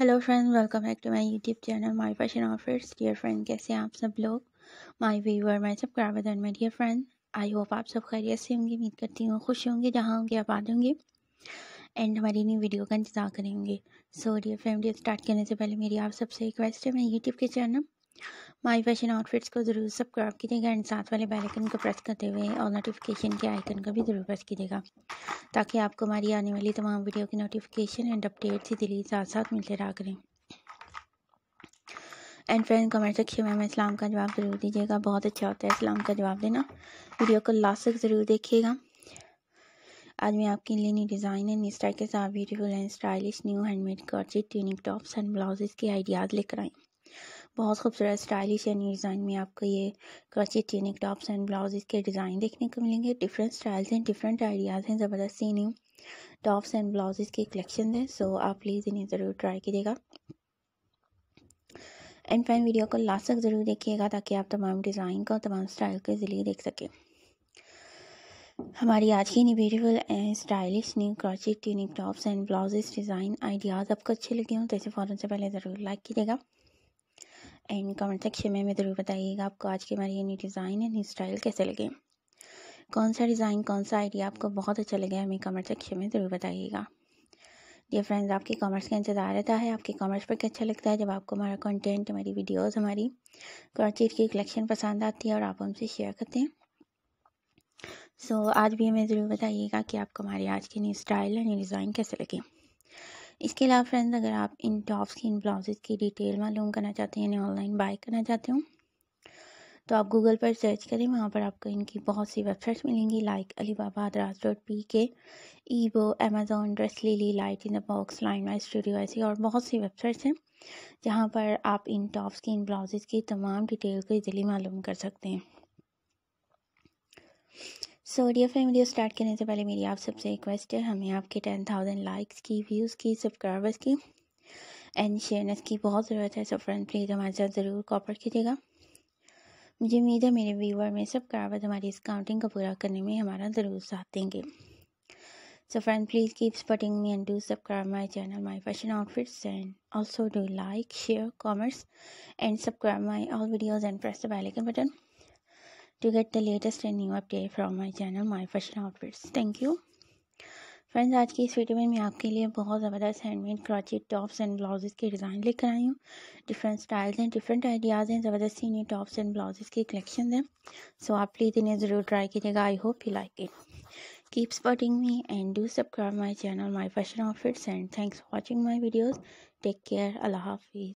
hello friends welcome back to my YouTube channel my fashion offers dear friend कैसे हैं आप सब लोग माय व्यूअर माय सब and my dear friend I hope आप सब खैरियत से होंगे उम्मीद करती हूँ खुश होंगे जहाँ होंगे आप आ जाएंगे एंड हमारी नई वीडियो का इंतजार करेंगे सो डियर फ्रेंड स्टार्ट करने से पहले मेरी आप सबसे रिक्वेस्ट है मैं यूट्यूब के चैनल माई फैशन आउटफिट्स को ज़रूर सब्सक्राइब कीजिएगा एंड साथ वाले बेल आइकन को प्रेस करते हुए और नोटिफिकेशन के आइकन को भी ज़रूर प्रेस कीजिएगा ताकि आपको हमारी आने वाली तमाम वीडियो की नोटिफिकेशन एंड अपडेट्स दिल्ली साथ साथ मिलते रहा करें एंड फ्रेंड कमेंट सेक्शन में हमें इस्लाम का जवाब ज़रूर दीजिएगा बहुत अच्छा होता है इस्लाम का जवाब देना वीडियो को लास्ट तक ज़रूर देखिएगा आज मैं आपके लिए न्यू डिज़ाइन एंड स्टाइल के साथ beautiful and stylish new handmade crochet tunic tops and blouses के आइडियाज़ लेकर आई बहुत खूबसूरत स्टाइलिश न्यू डिज़ाइन में आपको ये crochet tunic tops and blouse के डिज़ाइन देखने को मिलेंगे डिफरेंट स्टाइल्स हैं डिफरेंट आइडियाज़ हैं ज़बरदस्त सी न्यू टॉप्स एंड ब्लाउज के कलेक्शन है सो आप प्लीज़ इन्हें ज़रूर ट्राई कीजिएगा एंड फाइन वीडियो को लास्ट तक ज़रूर देखिएगा ताकि आप तमाम डिज़ाइन को तमाम स्टाइल के ज़रिए देख सकें हमारी आज की beautiful and stylish new crochet unique tops and blouses design ideas आपको अच्छे लगे हों तो इसे फ़ौरन से पहले ज़रूर लाइक कीजिएगा एंड कमेंट सेक्शन में ज़रूर बताइएगा आपको आज की हमारी ये नई डिज़ाइन है नई स्टाइल कैसे लगे कौन सा डिज़ाइन कौन सा आइडिया आपको बहुत अच्छा लगे हमें कमेंट सेक्शन में ज़रूर बताइएगा ये फ्रेंड्स आपके कॉमर्स का इंतज़ार रहता है आपके कॉमर्स पर क्या अच्छा लगता है जब आपको हमारा कंटेंट हमारी वीडियोस हमारी चीज की कलेक्शन पसंद आती है और आप हमसे शेयर करते हैं सो so, आज भी हमें ज़रूर बताइएगा कि आपको हमारी आज की नई स्टाइल और नई डिज़ाइन कैसे लगे इसके अलावा फ्रेंड्स अगर आप इन टॉप्स की इन ब्लाउजेज़ की डिटेल मालूम करना चाहते हैं यानी ऑनलाइन बाय करना चाहते हो तो आप गूगल पर सर्च करें वहाँ पर आपको इनकी बहुत सी वेबसाइट्स मिलेंगी like Alibaba Daraz dot P K eBay Amazon dress lily light in the box line wise studio ऐसी और बहुत सी वेबसाइट्स हैं जहाँ पर आप इन टॉप्स की इन ब्लाउजेज़ की तमाम डिटेल को इजीली मालूम कर सकते हैं so dear friend video start करने से पहले मेरी आप सबसे रिक्वेस्ट है हमें आपके टेन थाउजेंड लाइक्स की व्यूज़ की सब्सक्राइबर्स की एंड शेयरनेस की बहुत ज़रूरत है सो फ्रेंड प्लीज़ हमारे साथ ज़रूर कॉपर कीजिएगा मुझे उम्मीद है मेरे व्यूअर में सब्सक्राइबर्स हमारी इस काउंटिंग को पूरा करने में हमारा ज़रूर साथ देंगे so friend please keep supporting me and do subscribe my channel my fashion outfits and also do like share comments and subscribe my all videos and press the bell icon to get the latest and new update from my channel my fashion outfits thank you friends आज की इस video में मैं आपके लिए बहुत ज़बरदस्त handmade crochet tops and blouses के डिज़ाइन लेकर आई हूँ डिफरेंट स्टाइल्स हैं डिफरेंट आइडियाज़ हैं ज़बरदस्ती इन्हें टॉप्स एंड ब्लाउजेज़ के कलेक्शन हैं सो आप प्लीज़ इन्हें ज़रूर ट्राई कीजिएगा I hope you like it keep supporting me and do subscribe my channel my fashion outfits and thanks for watching my videos take care अल्लाह हाफिज़